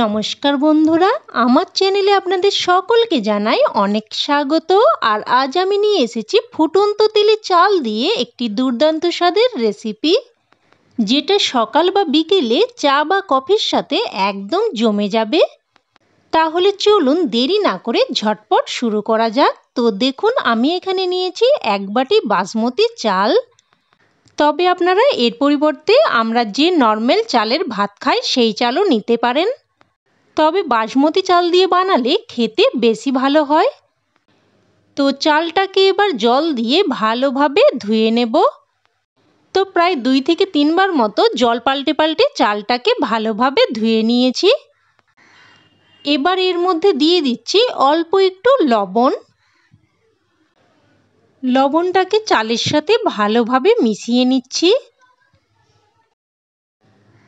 নমস্কার বন্ধুরা আমার চ্যানেলে আপনাদের সকলকে জানাই অনেক স্বাগত আর আজ আমি নিয়ে এসেছি ফুটন্ত তেলে চাল দিয়ে একটি দুর্দান্ত স্বাদের রেসিপি যেটা সকাল বা বিকেলে চা বা কফির সাথে একদম জমে যাবে তাহলে চলুন দেরি না করে ঝটপট শুরু করা যাক তো দেখুন আমি এখানে নিয়েছি এক বাটি বাসমতি চাল তবে আপনারা এর পরিবর্তে আমরা যে নর্মাল চালের ভাত খাই সেই চালও নিতে পারেন তবে বাসমতি চাল দিয়ে বানালে খেতে বেশি ভালো হয় তো চালটাকে এবার জল দিয়ে ভালোভাবে ধুয়ে নেব তো প্রায় দুই থেকে তিনবার মতো জল পাল্টে পাল্টে চালটাকে ভালোভাবে ধুয়ে নিয়েছি এবার এর মধ্যে দিয়ে দিচ্ছি অল্প একটু লবণ লবণটাকে চালের সাথে ভালোভাবে মিশিয়ে নিচ্ছি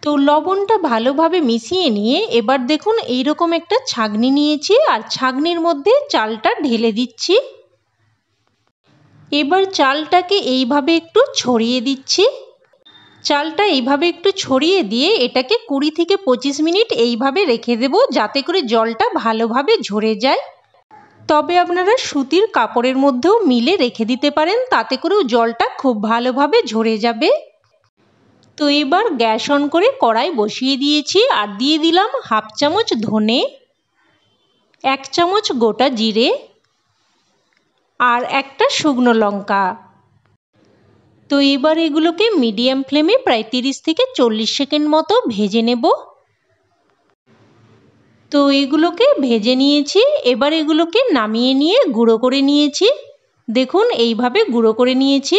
তো লবণটা ভালোভাবে মিশিয়ে নিয়ে এবার দেখুন এইরকম একটা ছাগনি নিয়েছি আর ছাগনির মধ্যে চালটা ঢেলে দিচ্ছি এবার চালটাকে এইভাবে একটু ছড়িয়ে দিচ্ছি চালটা এইভাবে একটু ছড়িয়ে দিয়ে এটাকে কুড়ি থেকে পঁচিশ মিনিট এইভাবে রেখে দেব যাতে করে জলটা ভালোভাবে ঝরে যায় তবে আপনারা সুতির কাপড়ের মধ্যেও মিলে রেখে দিতে পারেন তাতে করেও জলটা খুব ভালোভাবে ঝরে যাবে তো এবার গ্যাস অন করে কড়াই বসিয়ে দিয়েছি আর দিয়ে দিলাম হাফ চামচ ধনে এক চামচ গোটা জিরে আর একটা শুকনো লঙ্কা তো এবার এগুলোকে মিডিয়াম ফ্লেমে প্রায় তিরিশ থেকে চল্লিশ সেকেন্ড মতো ভেজে নেব তো এগুলোকে ভেজে নিয়েছি এবার এগুলোকে নামিয়ে নিয়ে গুঁড়ো করে নিয়েছি দেখুন এইভাবে গুঁড়ো করে নিয়েছি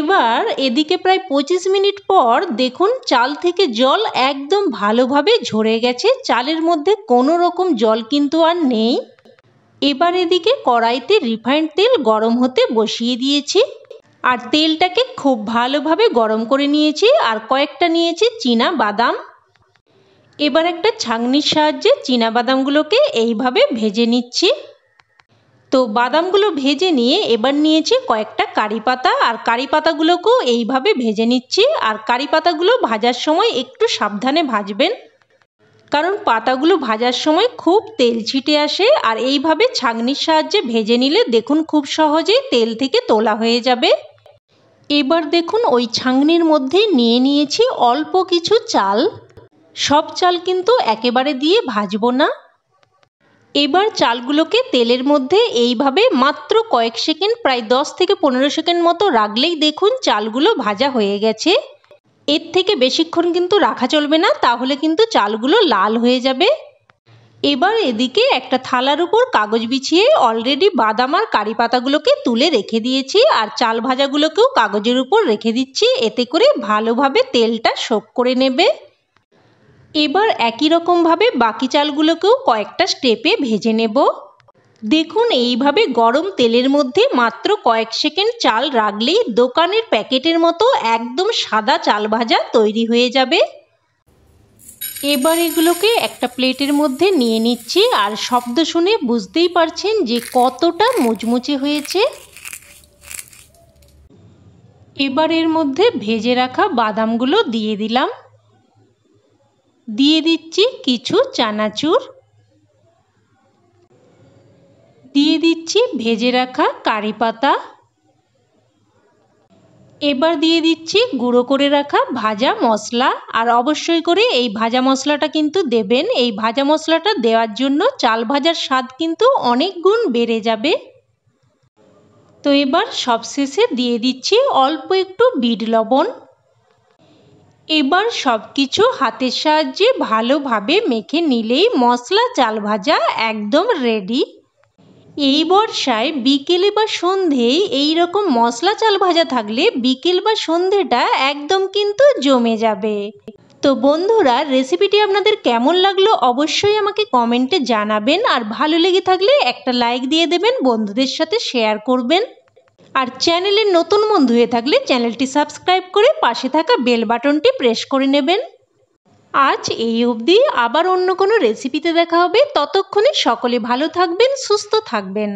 এবার এদিকে প্রায় পঁচিশ মিনিট পর দেখুন চাল থেকে জল একদম ভালোভাবে ঝরে গেছে চালের মধ্যে কোনো রকম জল কিন্তু আর নেই এবার এদিকে কড়াইতে রিফাইন্ড তেল গরম হতে বসিয়ে দিয়েছি আর তেলটাকে খুব ভালোভাবে গরম করে নিয়েছি আর কয়েকটা নিয়েছি চীনা বাদাম এবার একটা ছাঁকনির সাহায্যে চীনা বাদামগুলোকে এইভাবে ভেজে নিচ্ছি তো বাদামগুলো ভেজে নিয়ে এবার নিয়েছি কয়েকটা কারি পাতা আর কারি পাতাগুলোকেও এইভাবে ভেজে নিচ্ছি আর কারি পাতাগুলো ভাজার সময় একটু সাবধানে ভাজবেন কারণ পাতাগুলো ভাজার সময় খুব তেল ছিটে আসে আর এইভাবে ছাগনির সাহায্যে ভেজে নিলে দেখুন খুব সহজেই তেল থেকে তোলা হয়ে যাবে এবার দেখুন ওই ছাঁকনির মধ্যে নিয়ে নিয়েছি অল্প কিছু চাল সব চাল কিন্তু একেবারে দিয়ে ভাজবো না এবার চালগুলোকে তেলের মধ্যে এইভাবে মাত্র কয়েক সেকেন্ড প্রায় 10 থেকে পনেরো সেকেন্ড মতো রাখলেই দেখুন চালগুলো ভাজা হয়ে গেছে এর থেকে বেশিক্ষণ কিন্তু রাখা চলবে না তাহলে কিন্তু চালগুলো লাল হয়ে যাবে এবার এদিকে একটা থালার উপর কাগজ বিছিয়ে অলরেডি বাদাম আর কারি পাতাগুলোকে তুলে রেখে দিয়েছি আর চাল ভাজাগুলোকেও কাগজের উপর রেখে দিচ্ছি এতে করে ভালোভাবে তেলটা শোক করে নেবে এবার একই রকমভাবে বাকি চালগুলোকেও কয়েকটা স্টেপে ভেজে নেব দেখুন এইভাবে গরম তেলের মধ্যে মাত্র কয়েক সেকেন্ড চাল রাখলেই দোকানের প্যাকেটের মতো একদম সাদা চাল ভাজা তৈরি হয়ে যাবে এবার এগুলোকে একটা প্লেটের মধ্যে নিয়ে নিচ্ছি আর শব্দ শুনে বুঝতেই পারছেন যে কতটা মুচমুচে হয়েছে এবার এর মধ্যে ভেজে রাখা বাদামগুলো দিয়ে দিলাম দিয়ে দিচ্ছি কিছু চানাচুর দিয়ে দিচ্ছি ভেজে রাখা কারি পাতা এবার দিয়ে দিচ্ছি গুঁড়ো করে রাখা ভাজা মশলা আর অবশ্যই করে এই ভাজা মশলাটা কিন্তু দেবেন এই ভাজা মশলাটা দেওয়ার জন্য চাল ভাজার স্বাদ কিন্তু অনেক গুণ বেড়ে যাবে তো এবার সবশেষে দিয়ে দিচ্ছি অল্প একটু বিট লবণ এবার সব কিছু হাতের সাহায্যে ভালোভাবে মেখে নিলেই মশলা চাল ভাজা একদম রেডি এই বর্ষায় বিকেলে বা সন্ধেয় এই রকম মশলা চাল ভাজা থাকলে বিকেল বা সন্ধেটা একদম কিন্তু জমে যাবে তো বন্ধুরা রেসিপিটি আপনাদের কেমন লাগলো অবশ্যই আমাকে কমেন্টে জানাবেন আর ভালো লেগে থাকলে একটা লাইক দিয়ে দেবেন বন্ধুদের সাথে শেয়ার করবেন আর চ্যানেলের নতুন বন্ধু হয়ে থাকলে চ্যানেলটি সাবস্ক্রাইব করে পাশে থাকা বেল বাটনটি প্রেস করে নেবেন আজ এই অবধি আবার অন্য কোনো রেসিপিতে দেখা হবে ততক্ষণে সকলে ভালো থাকবেন সুস্থ থাকবেন